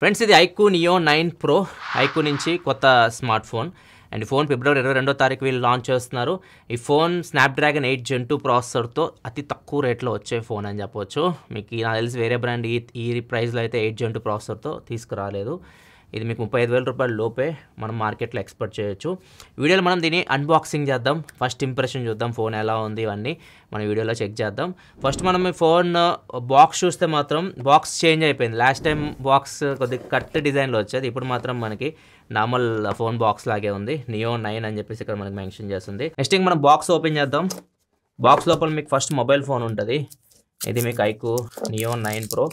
friends ఇది iQOO Neo nine Pro iQOO నుంచి కొత్త స్మార్ట్ ఫోన్ అండ్ ఈ ఫోన్ ఫిబ్రవరి ఇరవై రెండో తారీఖు వీళ్ళు లాంచ్ చేస్తున్నారు ఈ ఫోన్ స్నాప్డ్రాగన్ ఎయిట్ జెన్ టూ ప్రాసెసర్తో అతి తక్కువ రేట్లో వచ్చే ఫోన్ అని చెప్పవచ్చు మీకు నాకు తెలిసి వేరే బ్రాండ్ ఈ ఈ ప్రైస్లో అయితే ఎయిట్ జెన్ టూ ప్రాసెసర్తో తీసుకురాలేదు ఇది మీకు ముప్పై ఐదు వేల రూపాయల లోపే మనం మార్కెట్లో ఎక్స్పెక్ట్ చేయొచ్చు వీడియోలో మనం దీన్ని అన్బాక్సింగ్ చేద్దాం ఫస్ట్ ఇంప్రెషన్ చూద్దాం ఫోన్ ఎలా ఉంది ఇవన్నీ మనం వీడియోలో చెక్ చేద్దాం ఫస్ట్ మనం మీ ఫోన్ బాక్స్ చూస్తే మాత్రం బాక్స్ చేంజ్ అయిపోయింది లాస్ట్ టైం బాక్స్ కొద్దిగా కట్ డిజైన్లో వచ్చేది ఇప్పుడు మాత్రం మనకి నార్మల్ ఫోన్ బాక్స్ లాగే ఉంది నియో నైన్ అని చెప్పేసి ఇక్కడ మనకి మెన్షన్ చేస్తుంది నెక్స్ట్ మనం బాక్స్ ఓపెన్ చేద్దాం బాక్స్ లోపల మీకు ఫస్ట్ మొబైల్ ఫోన్ ఉంటుంది ఇది మీకు ఐకు నియో నైన్ ప్రో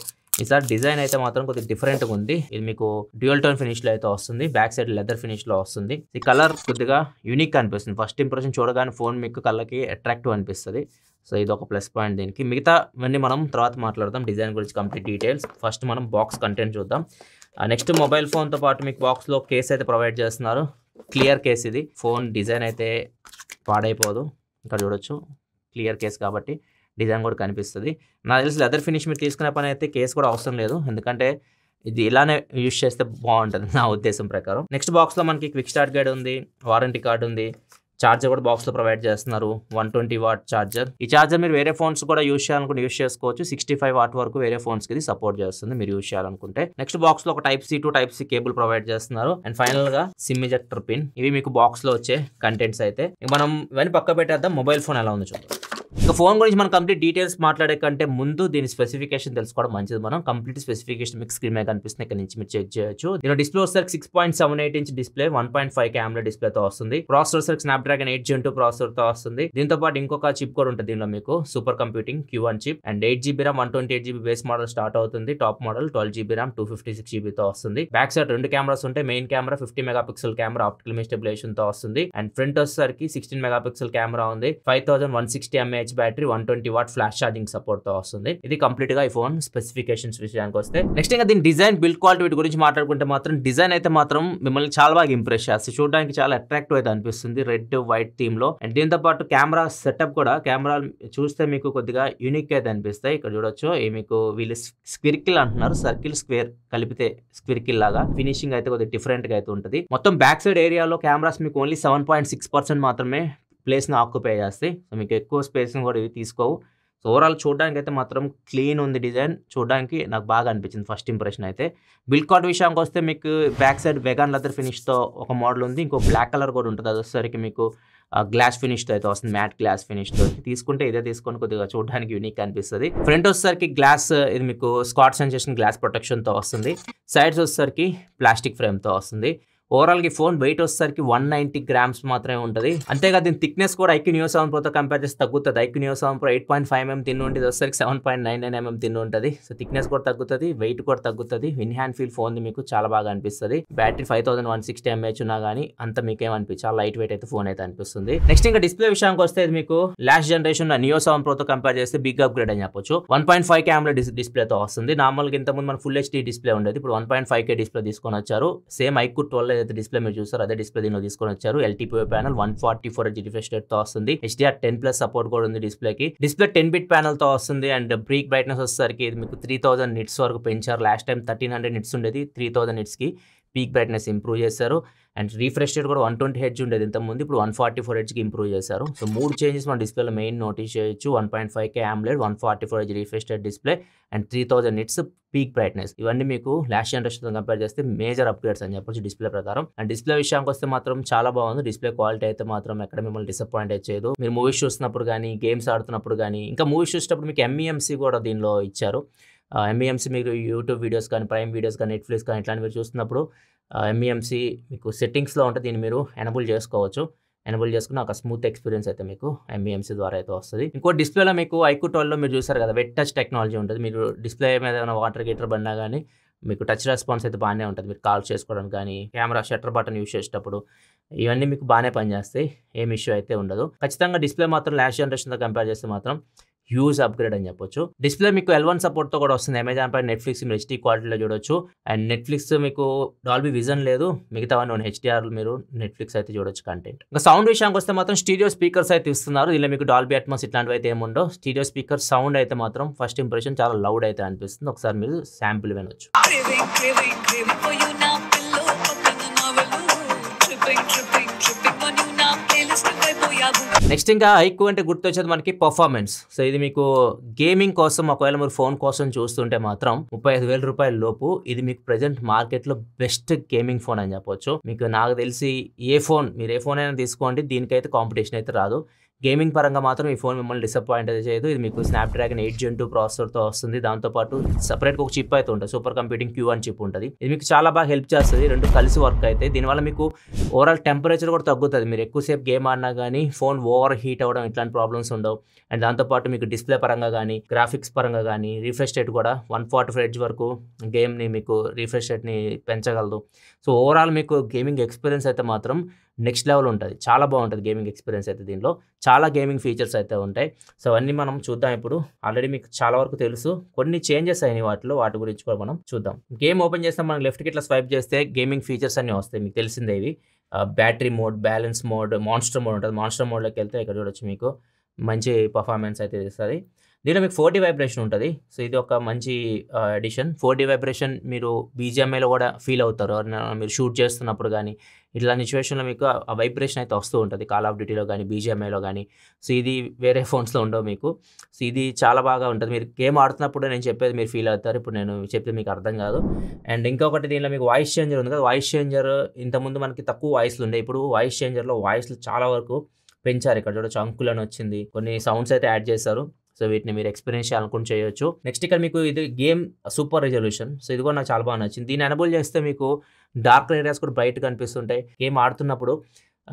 ఈసారి డిజైన్ అయితే మాత్రం కొద్దిగా డిఫరెంట్గా ఉంది ఇది మీకు డ్యూయల్ టోన్ ఫినిష్లో అయితే వస్తుంది బ్యాక్ సైడ్ లెదర్ ఫినిష్లో వస్తుంది ఈ కలర్ కొద్దిగా యూనిక్ అనిపిస్తుంది ఫస్ట్ ఇంప్రెషన్ చూడగానే ఫోన్ మీకు కళ్ళకి అట్రాక్టివ్ అనిపిస్తుంది సో ఇది ఒక ప్లస్ పాయింట్ దీనికి మిగతా అన్నీ మనం తర్వాత మాట్లాడదాం డిజైన్ గురించి కంప్లీట్ డీటెయిల్స్ ఫస్ట్ మనం బాక్స్ కంటెంట్ చూద్దాం నెక్స్ట్ మొబైల్ ఫోన్తో పాటు మీకు బాక్స్లో కేస్ అయితే ప్రొవైడ్ చేస్తున్నారు క్లియర్ కేస్ ఇది ఫోన్ డిజైన్ అయితే పాడైపోదు ఇక్కడ చూడొచ్చు క్లియర్ కేస్ కాబట్టి డిజైన్ కూడా కనిపిస్తుంది నాకు తెలిసి లెదర్ ఫినిష్ మీరు తీసుకునే పని అయితే కేసు కూడా అవసరం లేదు ఎందుకంటే ఇది ఇలానే యూజ్ చేస్తే బాగుంటుంది నా ఉద్దేశం ప్రకారం నెక్స్ట్ బాక్స్లో మనకి క్విక్ స్టార్ట్ గైడ్ ఉంది వారంటీ కార్డు ఉంది ఛార్జర్ కూడా బాక్స్లో ప్రొవైడ్ చేస్తున్నారు వన్ ట్వంటీ వాట్ ఛార్జర్ ఈ ఛార్జర్ మీరు వేరే ఫోన్స్ కూడా యూస్ చేయాలనుకుంటే యూస్ చేసుకోవచ్చు సిక్స్టీ ఫైవ్ వాట్ వరకు వేరే ఫోన్స్కి ఇది సపోర్ట్ చేస్తుంది మీరు యూస్ చేయాలనుకుంటే నెక్స్ట్ బాక్స్లో ఒక type C to type C cable provide చేస్తున్నారు అండ్ ఫైనల్గా సిమ్ ఇజెక్టర్ పిన్ ఇవి మీకు బాక్స్లో వచ్చే కంటెంట్స్ అయితే మనం ఇవన్నీ పక్క పెట్టేద్దాం మొబైల్ ఫోన్ ఎలా ఉంది చూద్దాం ఇక ఫోన్ గురించి మనం కంప్లీట్ డీటెయిల్స్ మాట్లాడే కంటే ముందు దీని స్పెసిఫికేషన్ తెలుసుకోవడం మంచిది మనం కంప్లీట్ స్పెసిఫికేషన్ మీకు స్క్రీన్ మీద కనిపిస్తుంది ఇక్కడ నుంచి మీరు చెక్ చేయొచ్చు దీని డిస్ప్లే వస్తారు six point seven eight inch display one point five camera డిస్ప్లేతో వస్తుంది processor sir Snapdragon eight జెన్ టూ తో వస్తుంది దీంతో పాటు ఇంకొక చిప్ కూడా ఉంటుంది దీనిలో మీకు super computing Q one chip and eight GB RAM one twenty eight GB base model start అవుతుంది top model twelve GB RAM two fifty six తో వస్తుంది బ్యాక్ సైడ్ రెండు కెమెరాస్ ఉంటాయి main camera fifty megapixel camera optical stabilization తో వస్తుంది and front వచ్చేసరికి sixteen megapixel camera ఉంది five thousand one sixty MA H battery one twenty watt flash charging తో వస్తుంది ఇది కంప్లీట్గా ఈ ఫోన్ స్పెసిఫికేషన్స్ విషయానికి వస్తే నెక్స్ట్ ఇంకా దీని డిజైన్ బిల్డ్ క్వాలిటీ వీటి గురించి మాట్లాడుకుంటే మాత్రం డిజైన్ అయితే మాత్రం మిమ్మల్ని చాలా బాగా ఇంప్రెస్ చేస్తుంది చూడడానికి చాలా అట్రాక్టివ్ అయితే అనిపిస్తుంది రెడ్ వైట్ థీమ్ లో అండ్ దీంతో పాటు కెమెరా సెటప్ కూడా కెమెరా చూస్తే మీకు కొద్దిగా యూనిక్ అయితే అనిపిస్తాయి ఇక్కడ చూడొచ్చు మీకు వీళ్ళు స్క్విర్కిల్ అంటున్నారు సర్కిల్ స్క్వేర్ కలిపితే స్క్విర్కిల్ లాగా ఫినిషింగ్ అయితే కొద్దిగా డిఫరెంట్ గా అయితే ఉంటుంది మొత్తం బ్యాక్ సైడ్ ఏరియాలో కెమెరాస్ మీకు only seven point six percent మాత్రమే ప్లేస్ని ఆక్యుపై చేస్తాయి సో మీకు ఎక్కువ స్పేస్ని కూడా ఇవి తీసుకోవు సో ఓవరాల్ చూడడానికి అయితే మాత్రం క్లీన్ ఉంది డిజైన్ చూడడానికి నాకు బాగా అనిపించింది ఫస్ట్ ఇంప్రెషన్ అయితే బిల్కాట్ విషయానికి వస్తే మీకు బ్యాక్ సైడ్ వెగాన్ లెదర్ ఫినిష్తో ఒక మోడల్ ఉంది ఇంకో బ్లాక్ కలర్ కూడా ఉంటుంది అది వచ్చేసరికి మీకు గ్లాస్ ఫినిష్తో అయితే వస్తుంది మ్యాట్ గ్లాస్ ఫినిష్తో తీసుకుంటే ఇదే తీసుకొని కొద్దిగా చూడడానికి యూనిక్ అనిపిస్తుంది ఫ్రంట్ వచ్చేసరికి గ్లాస్ ఇది మీకు స్కాట్ సెన్సేషన్ గ్లాస్ ప్రొటెక్షన్తో వస్తుంది సైడ్స్ వచ్చేసరికి ప్లాస్టిక్ ఫ్రేమ్తో వస్తుంది ఓవరాల్గా ఫోన్ వెయిట్ వచ్చేసరికి వన్ నైంటీ గ్రామ్స్ మాత్రమే ఉంటుంది అంతేకాదు దీని థిక్నెస్ కూడా ఐక్యూ న్యూ సెవెన్ ప్రోతో కంపేర్ చేసి తగ్గుతుంది iQOO Neo seven pro eight point five mm తిన్న ఉంటుంది వచ్చేసరికి seven point nine nine mm తిన్న ఉంటుంది సో థిక్నెస్ కూడా తగ్గుతుంది వెయిట్ కూడా తగ్గుతుంది విన్ హ్యాండ్ ఫీల్ ఫోన్ మీకు చాలా బాగా అనిపిస్తుంది battery five thousand one sixty mAh ఉన్నా కానీ అంత మీకేం అనిపించాలి లైట్ వెయిట్ అయితే ఫోన్ అయితే అనిపిస్తుంది నెక్స్ట్ ఇంకా డిస్ప్లే విషయానికి వస్తే మీకు లాస్ట్ జనరేషన్ న్యూస్ సెవెన్ ప్రోతో కంపేర్ చేస్తే బిగ్ అప్గ్రేడ్ అని చెప్పొచ్చు వన్ పాయింట్ ఫైవ్ కెమెరా డిస్ప్లేతో వస్తుంది నార్మల్గా ఇంతకుముందు మన ఫుల్ హెచ్డీ డిస్ప్లే ఉండేది ఇప్పుడు one point five K display తీసుకొని వచ్చారు సేమ్ ఐక్యూ ట్వల్ ఏదైతే డిస్ప్లే మీరు చూసారో అదే డిస్ప్లే దీనిలో తీసుకొని వచ్చారు LTP panel one forty four H refresh తో వస్తుంది హెచ్డిఆర్ టెన్ ప్లస్ సపోర్ట్ కూడా ఉంది కి డిస్ప్లే టెన్ బిట్ ప్యానల్ తో వస్తుంది అండ్ బ్రీక్ బ్రైట్నెస్ వచ్చేసరికి ఇది మీకు త్రీ థౌసండ్ నిట్స్ వరకు పెంచారు last time thirteen hundred nits ఉండేది త్రీ థౌసండ్ నిట్స్ కి పీక్ బ్రైట్నెస్ ఇంప్రూవ్ చేశారు అండ్ రీఫ్రెష్ రేట్ కూడా వన్ ట్వంటీ హెడ్జ్ ఉండేది ముందు ఇప్పుడు వన్ ఫార్టీ ఫోర్ హెడ్జ్కి ఇంప్రూవ్ చేశారు సో మూడు చేంజెస్ మన డిస్ప్లేలో మెయిన్ నోటీస్ చేయొచ్చు one point five K AMOLED one forty four hertz refresh rate display and three thousand nits peak brightness ఇవన్నీ మీకు లాస్ట్ జనరేషన్తో కంపేర్ చేస్తే మేజర్ అప్గ్రేడ్స్ అని చెప్పొచ్చు డిస్ప్లే ప్రకారం అండ్ డిస్ప్లే విషయానికి వస్తే మాత్రం చాలా బాగుంది డిస్ప్లే క్వాలిటీ అయితే మాత్రం ఎక్కడ మిమ్మల్ని డిసప్పాయింట్ చేయదు మీరు మూవీస్ చూస్తున్నప్పుడు కానీ గేమ్స్ ఆడుతున్నప్పుడు కానీ ఇంకా మూవీస్ చూసేటప్పుడు మీకు ఎంఈఎంసీ e కూడా దీనిలో ఇచ్చారు ఎంఈఎంసీ మీకు యూట్యూబ్ వీడియోస్ కానీ ప్రైమ్ వీడియోస్ కానీ నెట్ఫ్లిక్స్ కానీ ఇట్లాంటివి మీరు చూస్తున్నప్పుడు ఎంఈఎంసీ మీకు సెట్టింగ్స్లో ఉంటే దీన్ని మీరు ఎనబుల్ చేసుకోవచ్చు ఎనబుల్ చేసుకుని ఒక స్మూత్ ఎక్స్పీరియన్స్ అయితే మీకు ఎంఈఎంసీ ద్వారా అయితే వస్తుంది ఇంకో డిస్ప్లేలో మీకు ఐకు ట్వెల్వ్లో మీరు చూసారు కదా వెట్ టచ్ టెక్నాలజీ ఉంటుంది మీరు డిస్ప్లే మీద ఏమైనా వాటర్ గీటర్ పడినా కానీ మీకు టచ్ రెస్పాన్స్ అయితే బాగానే ఉంటుంది మీరు కాల్ చేసుకోవడం కానీ కెమెరా షట్టర్ బటన్ యూస్ చేసేటప్పుడు ఇవన్నీ మీకు బాగానే పనిచేస్తాయి ఏం ఇష్యూ అయితే ఉండదు ఖచ్చితంగా డిస్ప్లే మాత్రం లాస్ట్ జనరేషన్తో కంపేర్ చేస్తే మాత్రం హ్యూజ్ అప్గ్రేడ్ అని చెప్పొచ్చు డిస్ప్లే మీకు ఎల్ వన్ సపోర్ట్తో కూడా వస్తుంది అమెజాన్ పై నెట్ఫ్లిక్స్ మీరు హెచ్డీ క్వాలిటీలో చూడొచ్చు అండ్ నెట్ఫ్లిక్స్ మీకు డాల్బీ విజన్ లేదు మిగతా వన్ హెచ్డీఆర్ మీరు నెట్ఫ్లిక్స్ అయితే చూడొచ్చు కంటెంట్ ఇంకా సౌండ్ విషయానికి వస్తే మాత్రం స్టీడియో స్పీకర్స్ అయితే ఇస్తున్నారు ఇలా మీకు డాల్బీ అట్మాస్ ఇట్లాంటివి అయితే ఏముండో స్టీడియో స్పీకర్ సౌండ్ అయితే మాత్రం ఫస్ట్ ఇంప్రెషన్ చాలా లౌడ్ అయితే అనిపిస్తుంది ఒకసారి మీరు శాంపుల్ వినొచ్చు నెక్స్ట్ ఇంకా ఎక్కువ అంటే గుర్తొచ్చేది మనకి పర్ఫార్మెన్స్ సో ఇది మీకు గేమింగ్ కోసం ఒకవేళ మీరు ఫోన్ కోసం చూస్తుంటే మాత్రం ముప్పై ఐదు వేల రూపాయల లోపు ఇది మీకు ప్రజెంట్ మార్కెట్ లో బెస్ట్ గేమింగ్ ఫోన్ అని చెప్పొచ్చు మీకు నాకు తెలిసి ఏ ఫోన్ మీరు ఏ ఫోన్ అయినా తీసుకోండి దీనికైతే కాంపిటీషన్ అయితే రాదు గేమింగ్ పరంగా మాత్రం ఈ ఫోన్ మిమ్మల్ని డిసప్పాయింట్ చేయదు ఇది మీకు డ్రాగన్ ఎయిట్ జన్ టూ ప్రాసెసర్తో వస్తుంది దాంతోపాటు సపరేట్గా ఒక చిప్ అయితే ఉంటుంది సూపర్ కంప్యూటింగ్ క్యూ అని చిప్ ఉంటుంది ఇది మీకు చాలా బాగా హెల్ప్ చేస్తుంది రెండు కలిసి వర్క్ అయితే దీనివల్ల మీకు ఓవరాల్ టెంపరేచర్ కూడా తగ్గుతుంది మీరు ఎక్కువసేపు గేమ్ ఆడినా కానీ ఫోన్ ఓవర్ హీట్ అవ్వడం ఇట్లాంటి ప్రాబ్లమ్స్ ఉండవు అండ్ దాంతోపాటు మీకు డిస్ప్లే పరంగా కానీ గ్రాఫిక్స్ పరంగా కానీ రీఫ్రెష్ రేట్ కూడా వన్ ఫార్టీ ఫైవ్ వరకు గేమ్ని మీకు రీఫ్రెష్ రేట్ని పెంచగలదు సో ఓవరాల్ మీకు గేమింగ్ ఎక్స్పీరియన్స్ అయితే మాత్రం నెక్స్ట్ లెవెల్ ఉంటుంది చాలా బాగుంటుంది గేమింగ్ ఎక్స్పీరియన్స్ అయితే దీనిలో చాలా గేమింగ్ ఫీచర్స్ అయితే ఉంటాయి సో అవన్నీ మనం చూద్దాం ఇప్పుడు ఆల్రెడీ మీకు చాలా వరకు తెలుసు కొన్ని చేంజెస్ అయినాయి వాటిలో వాటి గురించి కూడా మనం చూద్దాం గేమ్ ఓపెన్ చేస్తే మనం లెఫ్ట్కి ఇట్లా స్వైప్ చేస్తే గేమింగ్ ఫీచర్స్ అన్నీ వస్తాయి మీకు తెలిసిందే ఇవి battery mode balance mode monster mode ఉంటుంది మాన్స్టర్ మోడ్లోకి వెళ్తే ఇక్కడ చూడొచ్చు మీకు మంచి పర్ఫార్మెన్స్ అయితే ఇస్తుంది దీనిలో మీకు ఫోర్టీ వైబ్రేషన్ ఉంటుంది సో ఇది ఒక మంచి ఎడిషన్ ఫోర్టీ వైబ్రేషన్ మీరు బీజిఎంఐలో కూడా ఫీల్ అవుతారు మీరు షూట్ చేస్తున్నప్పుడు కానీ ఇట్లాంటి సిచ్యువేషన్లో మీకు ఆ వైబ్రేషన్ అయితే వస్తూ ఉంటుంది కాల్ ఆఫ్ డ్యూటీలో కానీ బీజిఎంఐలో కానీ సో ఇది వేరే ఫోన్స్లో ఉండవు మీకు సో ఇది చాలా బాగా ఉంటుంది మీరు గేమ్ ఆడుతున్నప్పుడు నేను చెప్పేది మీరు ఫీల్ అవుతారు ఇప్పుడు నేను చెప్తే మీకు అర్థం కాదు అండ్ ఇంకొకటి దీనిలో మీకు వాయిస్ చేంజర్ ఉంది కదా వాయిస్ చేంజర్ ఇంతకుముందు మనకి తక్కువ వాయిస్లు ఉండే ఇప్పుడు వాయిస్ చేంజర్లో వాయిస్లు చాలా వరకు పెంచారు ఇక్కడ చూడొచ్చు అంకుల్ అని వచ్చింది కొన్ని సౌండ్స్ అయితే యాడ్ చేశారు సో వీటిని మీరు ఎక్స్పీరియన్స్ చేయాలనుకుని చేయొచ్చు నెక్స్ట్ ఇక్కడ మీకు ఇది గేమ్ సూపర్ రెజల్యూషన్ సో ఇది కూడా నాకు చాలా బాగా నచ్చింది దీన్ని అనబుల్ చేస్తే మీకు డార్క్ ఏరియాస్ కూడా బ్రైట్ కనిపిస్తుంటాయి గేమ్ ఆడుతున్నప్పుడు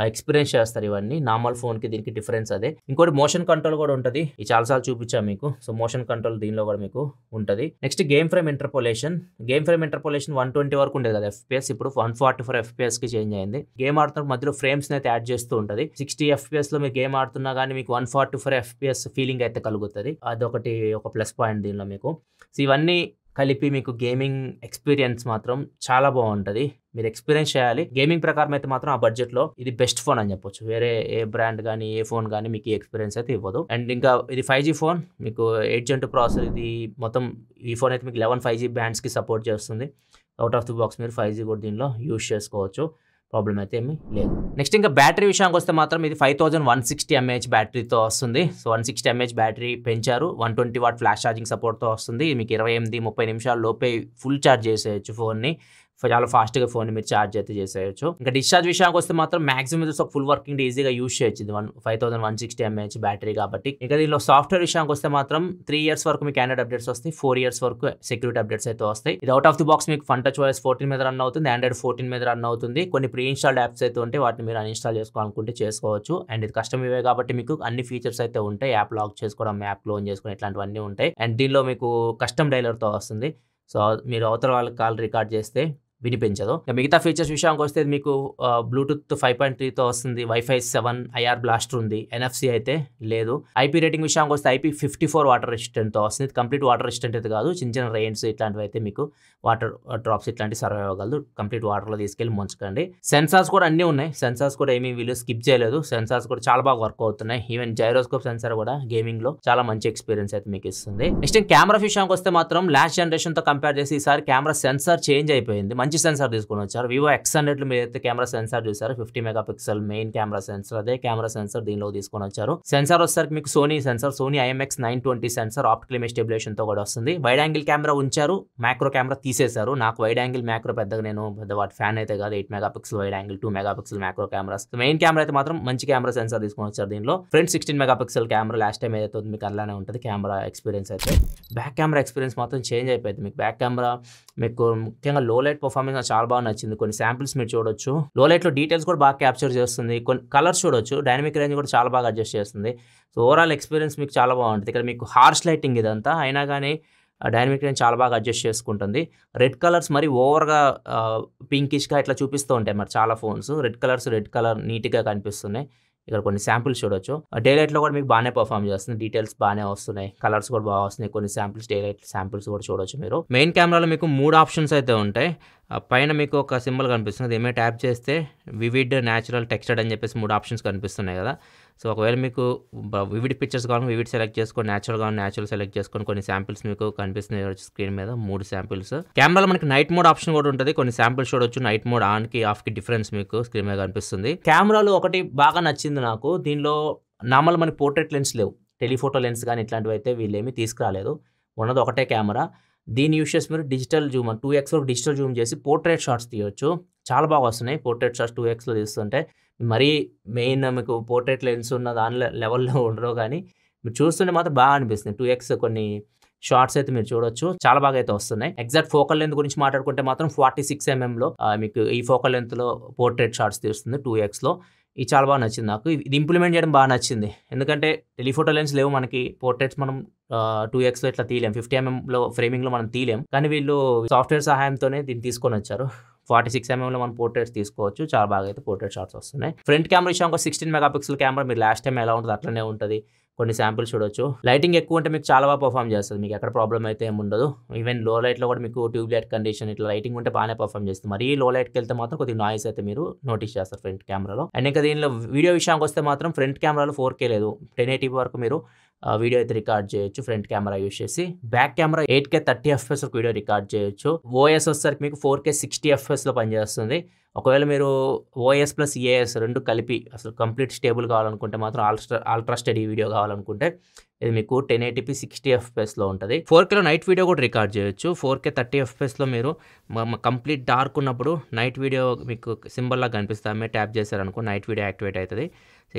ఎక్స్పీరియన్స్ చేస్తారు ఇవన్నీ నార్మల్ ఫోన్కి దీనికి డిఫరెన్స్ అదే ఇంకోటి మోషన్ కంట్రోల్ కూడా ఉంటుంది ఇది చాలాసార్లు చూపించాం మీకు సో మోషన్ కంట్రోల్ దీనిలో కూడా మీకు ఉంటుంది next game frame interpolation game frame interpolation one twenty వరకు ఉండేది కదా ఎఫ్పిఎస్ ఇప్పుడు వన్ ఫార్టీ ఫోర్ కి చేంజ్ అయింది గేమ్ ఆడుతున్న మధ్యలో ఫ్రేమ్స్ అయితే యాడ్ చేస్తూ ఉంటుంది సిక్స్టీ లో మీరు గేమ్ ఆడుతున్నా కానీ మీకు one forty four FPS feeling అయితే కలుగుతుంది అదొకటి ఒక ప్లస్ పాయింట్ దీనిలో మీకు సో ఇవన్నీ కలిపి మీకు గేమింగ్ ఎక్స్పీరియన్స్ మాత్రం చాలా బాగుంటుంది మీరు ఎక్స్పీరియన్స్ చేయాలి గేమింగ్ ప్రకారం అయితే మాత్రం ఆ బడ్జెట్లో ఇది బెస్ట్ ఫోన్ అని చెప్పొచ్చు వేరే ఏ బ్రాండ్ కానీ ఏ ఫోన్ కానీ మీకు ఎక్స్పీరియన్స్ అయితే ఇవ్వదు అండ్ ఇంకా ఇది ఫైవ్ జీ ఫోన్ మీకు ఎయిట్ జంట్ ప్రాసెస్ ఇది మొత్తం ఈ ఫోన్ అయితే మీకు లెవెన్ ఫైవ్ జీ బ్యాండ్స్కి సపోర్ట్ చేస్తుంది అవుట్ ఆఫ్ ది బాక్స్ మీరు ఫైవ్ జీ కూడా దీనిలో యూస్ చేసుకోవచ్చు ప్రాబ్లం అయితే ఏమీ లేదు నెక్స్ట్ ఇంకా బ్యాటరీ విషయానికి వస్తే మాత్రం ఇది five thousand one sixty mAh బ్యాటరీతో వస్తుంది so one sixty mAh battery పెంచారు one twenty watt flash charging సపోర్ట్తో వస్తుంది మీకు ఇరవై ఎనిమిది ముప్పై నిమిషాల లోపే ఫుల్ ఛార్జ్ చేసేయచ్చు ఫోన్ని చాలా ఫాస్ట్గా ఫోన్ మీరు ఛార్జ్ అయితే చేసేయచ్చు ఇంకా డిశ్చార్జ్ విషయానికి వస్తే మాత్రం మాక్సిమం ఒక ఫుల్ వర్కింగ్ ఈజీగా యూజ్ చేయొచ్చు ఇది one five thousand one sixty mAh battery కాబట్టి ఇంకా దీనిలో సాఫ్ట్వేర్ విషయానికి వస్తే మాత్రం త్రీ ఇయర్స్ వరకు మీకు ఆండ్రాయిడ్ అప్డేట్స్ వస్తాయి ఫోర్ ఇయర్స్ వరకు సెక్యూరిటీ అప్డేట్స్ అయితే వస్తాయి ఇది అవుట్ ఆఫ్ ది బాక్స్ మీకు ఫంట చాయిస్ ఫోర్టీన్ మీద రన్ అవుతుంది ఆండ్రాయిడ్ ఫోర్టీన్ మీద రన్ అవుతుంది కొన్ని ప్రీ ఇన్స్టాల్డ్ యాప్స్ అయితే ఉంటే వాటిని మీరు అన్ఇన్స్టాల్ చేసుకోవాలనుకుంటే చేసుకోవచ్చు అండ్ ఇది కష్టం ఇవే కాబట్టి మీకు అన్ని ఫీచర్స్ అయితే ఉంటాయి యాప్ లాక్ చేసుకోవడం యాప్ లోన్ చేసుకోవడం ఇట్లాంటివన్నీ ఉంటాయి అండ్ దీనిలో మీకు కస్టమ్ డైలర్తో వస్తుంది సో మీరు అవతల వాళ్ళకి కాల్ రికార్డ్ చేస్తే వినిపించదు మిగతా ఫీచర్స్ విషయానికి వస్తే మీకు బ్లూటూత్ ఫైవ్ పాయింట్ త్రీతో వస్తుంది వైఫై సెవెన్ ఐఆర్ బ్లాస్టర్ ఉంది ఎన్ఎఫ్సి అయితే లేదు ఐపీ రేటింగ్ విషయానికి వస్తే ఐపీ ఫిఫ్టీ ఫోర్ వాటర్ తో వస్తుంది కంప్లీట్ వాటర్ రెసిస్టెంట్ అయితే కాదు చిన్న చిన్న రెయిన్స్ ఇట్లాంటివి అయితే మీకు వాటర్ డ్రాప్స్ ఇట్లాంటి సర్వైవ్ అవ్వగలదు కంప్లీట్ వాటర్లో తీసుకెళ్ళి ముంచకండి సెన్సార్స్ కూడా అన్నీ ఉన్నాయి సెన్సార్స్ కూడా ఏమీ వీళ్ళు స్కిప్ చేయలేదు సెన్సార్స్ కూడా చాలా బాగా వర్క్ అవుతున్నాయి ఈవెన్ జైరోస్కోప్ సెన్సార్ కూడా గేమింగ్ లో చాలా మంచి ఎక్స్పీరియన్స్ అయితే మీకు ఇస్తుంది నెక్స్ట్ కెమెరా విషయానికి వస్తే మాత్రం లాస్ట్ జనరేషన్ తో కంపేర్ చేసి ఈసారి కెమెరా సెన్సార్ చేంజ్ అయిపోయింది మంచి మంచి సెన్సార్ తీసుకొని వచ్చారు వివో ఎక్స్ హండ్రెడ్లో మీరు అయితే కెమెరా సెన్సార్ చూసారు fifty megapixel main camera sensor అదే కెమెరా సెన్సార్ దీనిలో తీసుకొని వచ్చారు సెన్సార్ వచ్చేసరికి మీకు Sony sensor Sony IMX nine twenty sensor optical image stabilization తో కూడా వస్తుంది వైడ్ యాంగిల్ కెమెరా ఉంచారు మ్యాక్రో కెమెరా తీసేశారు నాకు వైడ్ యాంగిల్ మ్యాక్రో పెద్దగా నేను పెద్ద వాటి ఫ్యాన్ అయితే కాదు eight megapixel wide angle two megapixel macro cameras main camera అయితే మాత్రం మంచి కెమెరా సెన్సార్ తీసుకొని వచ్చారు దీనిలో front sixteen megapixel camera last time ఏదైతే మీకు అలానే ఉంటుంది కెమెరా ఎక్స్పీరియన్స్ అయితే బ్యాక్ కెమెరా ఎక్స్పీరియన్స్ మాత్రం చేంజ్ అయిపోయింది మీకు బ్యాక్ కెమెరా మీకు ముఖ్యంగా లో లైట్ పర్ఫార్మెన్స్ పర్ఫార్మెన్స్ నాకు చాలా బాగా నచ్చింది కొన్ని శాంపిల్స్ మీరు చూడొచ్చు లో లైట్లో డీటెయిల్స్ కూడా బాగా క్యాప్చర్ చేస్తుంది కొన్ని కలర్స్ చూడొచ్చు డైనమిక్ రేంజ్ కూడా చాలా బాగా అడ్జస్ట్ చేస్తుంది సో ఓవరాల్ ఎక్స్పీరియన్స్ మీకు చాలా బాగుంటుంది ఇక్కడ మీకు హార్ష్ లైటింగ్ ఇదంతా అయినా కానీ డైనమిక్ రేంజ్ చాలా బాగా అడ్జస్ట్ చేసుకుంటుంది రెడ్ కలర్స్ మరి ఓవర్గా పింకిష్గా ఇట్లా చూపిస్తూ ఉంటాయి మరి చాలా phones red colours red colour నీట్గా కనిపిస్తున్నాయి ఇక్కడ కొన్ని శాంపుల్స్ చూడొచ్చు డే లో కూడా మీకు బాగానే పర్ఫామ్ చేస్తుంది డీటెయిల్స్ బాగానే వస్తున్నాయి కలర్స్ కూడా బాగా వస్తున్నాయి కొన్ని శాంపుల్స్ డే లైట్ శాంపిల్స్ కూడా చూడొచ్చు మీరు మెయిన్ కెమెరాలో మీకు మూడు ఆప్షన్స్ అయితే ఉంటాయి పైన మీకు ఒక సింబల్ కనిపిస్తుంది ఏమైనా ట్యాప్ చేస్తే వివిడ్ న్యాచురల్ టెక్స్టర్డ్ అని చెప్పేసి మూడు ఆప్షన్స్ కనిపిస్తున్నాయి కదా సో ఒకవేళ మీకు వివిడ్ పిక్చర్స్ కావాలి వివిడ్ సెలెక్ట్ చేసుకొని న్యాచురల్ కావాలంటే న్యాచురల్ సెలెక్ట్ చేసుకొని కొన్ని శాంపిల్స్ మీకు కనిపిస్తున్నాయి స్క్రీన్ మీద మూడు శాంపిల్స్ కెమెరాలో మనకి నైట్ మోడ్ ఆప్షన్ కూడా ఉంటుంది కొన్ని శాంపిల్స్ చూడొచ్చు నైట్ మోడ్ ఆన్ ఆఫ్ ఆఫ్కి డిఫరెన్స్ మీకు స్క్రీన్ మీద కనిపిస్తుంది కెమెరాలు ఒకటి బాగా నచ్చింది నాకు దీనిలో నార్మల్ మనకి పోర్ట్రేట్ లెన్స్ లేవు టెలిఫోటో లెన్స్ కానీ ఇట్లాంటివి అయితే వీళ్ళేమీ తీసుకురాలేదు ఉన్నది ఒకటే కెమెరా దీన్ని యూస్ చేసి మీరు డిజిటల్ జూమ్ టూ ఎక్స్ వరకు డిజిటల్ జూమ్ చేసి పోర్ట్రేట్ షాట్స్ తీయొచ్చు చాలా బాగా వస్తున్నాయి పోర్ట్రేట్ షాట్స్ టూ ఎక్స్లో తీస్తుంటే మరీ మెయిన్ మీకు పోర్ట్రేట్ లెన్స్ ఉన్న దాని లెవెల్లో ఉండరు కానీ మీరు చూస్తుంటే మాత్రం బాగా అనిపిస్తుంది టూ ఎక్స్ కొన్ని షార్ట్స్ అయితే మీరు చూడొచ్చు చాలా బాగా అయితే వస్తున్నాయి ఎగ్జాక్ట్ ఫోకల్ లెంత్ గురించి మాట్లాడుకుంటే మాత్రం ఫార్టీ సిక్స్ ఎంఎంలో మీకు ఈ ఫోకల్ లెంత్లో పోర్ట్రేట్ షార్ట్స్ తీస్తుంది టూ ఎక్స్లో ఇది చాలా బాగా నచ్చింది నాకు ఇది ఇంప్లిమెంట్ చేయడం బాగా నచ్చింది ఎందుకంటే టెలిఫోటో లెన్స్ లేవు మనకి పోర్ట్రేట్స్ మనం టూ ఎక్స్లో ఇట్లా తీయలేం ఫిఫ్టీ ఎంఎంలో ఫ్రేమింగ్లో మనం తీయలేం కానీ వీళ్ళు సాఫ్ట్వేర్ సహాయంతోనే దీన్ని తీసుకొని వచ్చారు ఫార్టీ సిక్స్ ఎంఎంలో మనం పోర్ట్రేట్స్ తీసుకోవచ్చు చాలా బాగా అయితే పోర్ట్రేట్ షాట్స్ వస్తున్నాయి ఫ్రంట్ కెమెరా విషయం ఒక సిక్స్టీన్ పిక్సల్ కెమెరా మీరు లాస్ట్ టైం ఎలా ఉంటుంది అట్లనే ఉంటుంది కొన్ని శాంపుల్స్ చూడొచ్చు లైటింగ్ ఎక్కువ ఉంటే మీకు చాలా బాగా పర్ఫామ్ చేస్తుంది మీకు ఎక్కడ ప్రాబ్లం అయితే ఏమి ఉండదు ఈవెన్ లో లైట్లో కూడా మీకు ట్యూబ్ లైట్ కండిషన్ ఇట్లా లైటింగ్ ఉంటే బాగానే పర్ఫామ్ చేస్తుంది మరీ లో లైట్కి వెళ్తే మాత్రం కొద్దిగా నాయిస్ అయితే మీరు నోటీస్ చేస్తారు ఫ్రంట్ కెమెరాలో అండ్ ఇంకా దీనిలో వీడియో విషయానికి వస్తే మాత్రం ఫ్రంట్ కెమెరాలో ఫోర్ కే లేదు టెన్ ఎయిటీ వరకు మీరు వీడియో అయితే రికార్డ్ చేయొచ్చు ఫ్రంట్ కెమెరా యూస్ చేసి back camera eight K thirty FS video record చేయొచ్చు ఓఎస్ వచ్చేసరికి మీకు ఫోర్ కే సిక్స్టీ ఎఫ్ఎస్లో పనిచేస్తుంది ఒకవేళ మీరు ఓఎస్ ప్లస్ ఏఎస్ రెండు కలిపి అసలు కంప్లీట్ స్టేబుల్ కావాలనుకుంటే మాత్రం ఆల్ట్రా అల్ట్రా స్టడీ వీడియో కావాలనుకుంటే ఇది మీకు టెన్ ఎయిటీపీ సిక్స్టీ ఎఫ్పిఎస్లో ఉంటుంది ఫోర్ కేలో నైట్ వీడియో కూడా రికార్డ్ చేయొచ్చు ఫోర్ కే థర్టీ ఎఫ్పిఎస్లో మీరు కంప్లీట్ డార్క్ ఉన్నప్పుడు నైట్ వీడియో మీకు సింబల్లా కనిపిస్తా మీరు ట్యాప్ చేశారనుకో నైట్ వీడియో యాక్టివేట్ అవుతుంది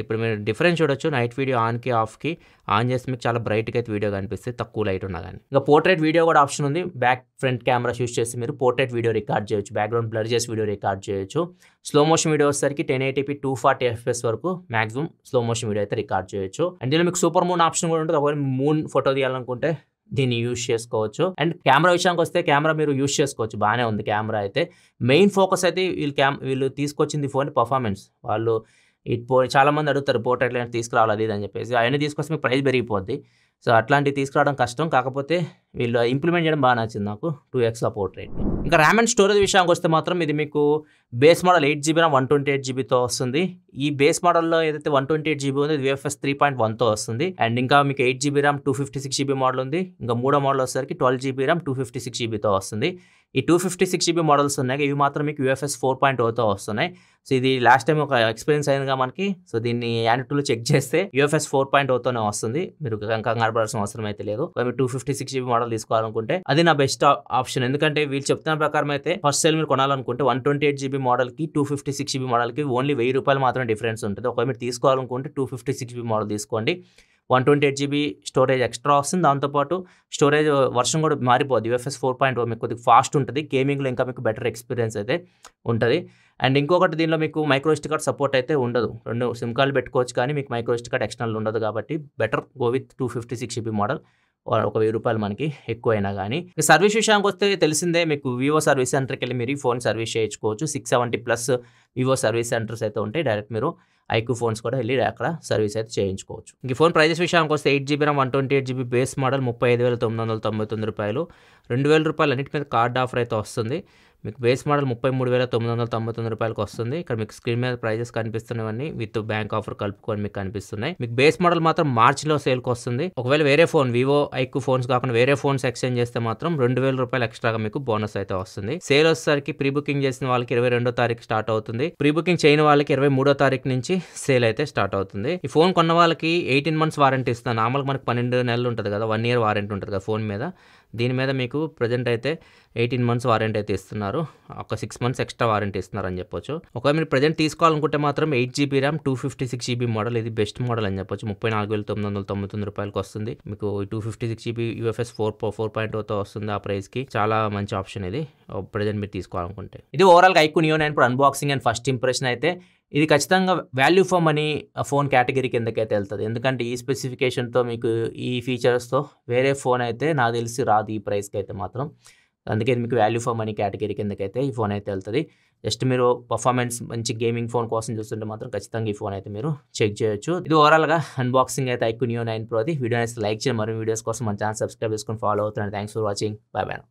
ఇప్పుడు మీరు డిఫరెన్స్ చూడొచ్చు నైట్ వీడియో ఆన్కి ఆఫ్కి ఆన్ చేసి మీకు చాలా బ్రైట్గా అయితే వీడియో కనిపిస్తే తక్కువ లైట్ ఉన్నా కానీ ఇంకా పోర్ట్రేట్ వీడియో కూడా ఆప్షన్ ఉంది బ్యాక్ ఫ్రంట్ కెమెరాస్ యూస్ చేసి మీరు పోర్ట్రేట్ వీడియో రికార్డ్ చేయొచ్చు బ్యాక్గ్రౌండ్ బ్లర్ చేసి వీడియో రికార్డ్ చేయొచ్చు చేయొచ్చు స్లో మోషన్ వీడియో వచ్చేసరికి ten eighty P two forty FS వరకు మాక్సిమం స్లో మోషన్ వీడియో అయితే రికార్డ్ చేయొచ్చు అండ్ దీనిలో మీకు సూపర్ మూన్ ఆప్షన్ కూడా ఉంటుంది ఒకవేళ మూన్ ఫోటో తీయాలనుకుంటే దీన్ని యూజ్ చేసుకోవచ్చు అండ్ కెమెరా విషయానికి వస్తే కెమెరా మీరు యూజ్ చేసుకోవచ్చు బాగానే ఉంది కెమెరా అయితే మెయిన్ ఫోకస్ అయితే వీళ్ళు క్యామ్ వీళ్ళు తీసుకొచ్చింది ఫోన్ పర్ఫార్మెన్స్ వాళ్ళు ఇట్ పో చాలామంది అడుగుతారు పోర్ట్రేట్ లెన్స్ తీసుకురావాలి అది అని చెప్పేసి అవన్నీ తీసుకొస్తే మీకు ప్రైస్ పెరిగిపోద్ది సో అట్లాంటివి తీసుకురావడం కష్టం కాకపోతే వీళ్ళు ఇంప్లిమెంట్ చేయడం బాగా నచ్చింది నాకు టూ ఎక్స్ సపోర్ట్ రేట్ ఇంకా ర్యామ్ అండ్ స్టోరేజ్ విషయానికి వస్తే మాత్రం ఇది మీకు base model eight GB one twenty eight జీబీతో వస్తుంది ఈ బేస్ మోడల్లో ఏదైతే వన్ ట్వంటీ ఎయిట్ జీబీ ఉంది విఎఫ్ఎస్ త్రీ పాయింట్ వన్తో వస్తుంది అండ్ ఇంకా మీకు eight GB RAM two fifty six GB model ఉంది ఇంకా మూడో మోడల్ వచ్చేసరికి twelve GB RAM two fifty six జీబీతో వస్తుంది ఈ two fifty six GB models ఉన్నాయి ఇవి మాత్రం మీకు యూఎఫ్ఎస్ ఫోర్ పాయింట్ ఓతో వస్తున్నాయి సో ఇది లాస్ట్ టైం ఒక ఎక్స్పీరియన్స్ అయిందిగా మనకి సో దీన్ని టూలో చెక్ చేస్తే యూఎఫ్ఎస్ ఫోర్ పాయింట్ ఓతోనే వస్తుంది మీరు కంగారపడాల్సిన అవసరం అయితే లేదు మీరు two fifty six GB model తీసుకోవాలనుకుంటే అది నా బెస్ట్ ఆప్షన్ ఎందుకంటే వీళ్ళు చెప్తున్న ప్రకారం అయితే ఫస్ట్ సెల్ మీరు కొనాలనుకుంటే వన్ ట్వంటీ ఎయిట్ జీబీ మోడల్కి టూ ఫిఫ్టీ సిక్స్ జీబీ మోడల్కి ఓన్లీ వెయ్యి రూపాయలు మాత్రం డిఫరెన్స్ ఉంటుంది ఒకవేళ మీరు తీసుకోవాలనుకుంటే two fifty six GB model తీసుకోండి one twenty eight GB storage extra వస్తుంది దాంతోపాటు స్టోరేజ్ వర్షం కూడా మారిపోద్ది యూఎఫ్ఎస్ ఫోర్ పాయింట్ మీకు కొద్దిగా ఫాస్ట్ ఉంటుంది గేమింగ్లో ఇంకా మీకు బెటర్ ఎక్స్పీరియన్స్ అయితే ఉంటుంది అండ్ ఇంకొకటి దీనిలో మీకు మైక్రో ఎస్టీ కార్డ్ సపోర్ట్ అయితే ఉండదు రెండు సిమ్ కార్డు పెట్టుకోవచ్చు కానీ మీకు మైక్రో ఎస్టీ కార్డ్ ఎక్స్టర్నల్ ఉండదు కాబట్టి better go with two fifty six GB model ఒక వెయ్యి రూపాయలు మనకి ఎక్కువైనా కానీ సర్వీస్ విషయానికి వస్తే తెలిసిందే మీకు వివో సర్వీస్ సెంటర్కి వెళ్ళి మీరు ఫోన్ సర్వీస్ చేయించుకోవచ్చు six seventy plus Vivo service centres అయితే ఉంటాయి డైరెక్ట్ మీరు ఐక్యూ ఫోన్స్ కూడా వెళ్ళి అక్కడ సర్వీస్ అయితే చేయించుకోవచ్చు ఈ ఫోన్ ప్రైజెస్ విషయానికి వస్తే eight GB RAM one twenty eight GB base model ముప్పై ఐదు వేల తొమ్మిది వందల తొంభై తొమ్మిది రూపాయలు రెండు వేల రూపాయలు అన్నిటి మీద కార్డ్ ఆఫర్ అయితే వస్తుంది మీకు బేస్ మోడల్ ముప్పై మూడు వేల తొమ్మిది వందల తొంభై తొమ్మిది రూపాయలకు వస్తుంది ఇక్కడ మీకు స్క్రీన్ మీద ప్రైజెస్ కనిపిస్తున్నవన్నీ విత్ బ్యాంక్ ఆఫర్ కలుపుకొని మీకు కనిపిస్తున్నాయి మీకు బేస్ మోడల్ మాత్రం మార్చిలో సేల్కి వస్తుంది ఒకవేళ వేరే ఫోన్ వివో ఐక్ ఫోన్స్ కాకుండా వేరే ఫోన్స్ ఎక్స్చేంజ్ చేస్తే మాత్రం రెండు వేల రూపాయలు ఎక్స్ట్రాగా మీకు బోనస్ అయితే వస్తుంది సేల్ వచ్చేసరికి ప్రీ బుకింగ్ చేసిన వాళ్ళకి ఇరవై రెండో తారీఖు స్టార్ట్ అవుతుంది ప్రీ బుకింగ్ చేయని వాళ్ళకి ఇరవై మూడో తారీఖు నుంచి సేల్ అయితే స్టార్ట్ అవుతుంది ఈ ఫోన్ కొన్న వాళ్ళకి ఎయిటీన్ మంత్స్ వారంటీ ఇస్తాను నార్మల్ మనకు పన్నెండు నెలలు ఉంటుంది కదా వన్ ఇయర్ వారంటీ ఉంటుంది కదా ఫోన్ మీద దీని మీద మీకు ప్రజెంట్ అయితే ఎయిటీన్ మంత్స్ వారంటీ అయితే ఇస్తున్నారు ఒక సిక్స్ మంత్స్ ఎక్స్ట్రా వారంటీ ఇస్తున్నారు అని చెప్పొచ్చు ఒకవేళ మీరు ప్రజెంట్ తీసుకోవాలనుకుంటే మాత్రం eight GB RAM two fifty six GB model ఇది బెస్ట్ మోడల్ అని చెప్పొచ్చు ముప్పై నాలుగు వేల తొమ్మిది వందల తొంభై తొమ్మిది రూపాయలకి వస్తుంది మీకు two fifty six GB UFS four four point టూతో వస్తుంది ఆ ప్రైస్కి చాలా మంచి ఆప్షన్ ఇది ప్రజెంట్ మీరు తీసుకోవాలనుకుంటే ఇది ఓవరాల్ ఐకు నియో నైన్ ఇప్పుడు అన్బాక్సింగ్ అండ్ ఫస్ట్ ఇంప్రెషన్ అయితే ఇది ఖచ్చితంగా value for money phone category కిందకైతే వెళ్తుంది ఎందుకంటే ఈ స్పెసిఫికేషన్తో మీకు ఈ ఫీచర్స్తో వేరే ఫోన్ అయితే నాకు తెలిసి రాదు ఈ ప్రైస్కి అయితే మాత్రం అందుకే మీకు వాల్యూ ఫర్ మనీ కేటగిరీ కిందకైతే ఈ ఫోన్ అయితే వెళ్తుంది జస్ట్ మీరు పర్ఫార్మెన్స్ మంచి గేమింగ్ ఫోన్ కోసం చూస్తుంటే మాత్రం ఖచ్చితంగా ఈ ఫోన్ అయితే మీరు చెక్ చేయొచ్చు ఇది ఓవరాల్గా అన్బాక్సింగ్ అయితే ఐక్యూ నియో నైన్ ప్రో అది వీడియో అయితే లైక్ చేయండి మరి వీడియోస్ కోసం మన ఛానల్ సబ్స్క్రైబ్ చేసుకొని ఫాలో అవుతున్నాను thanks for watching bye bye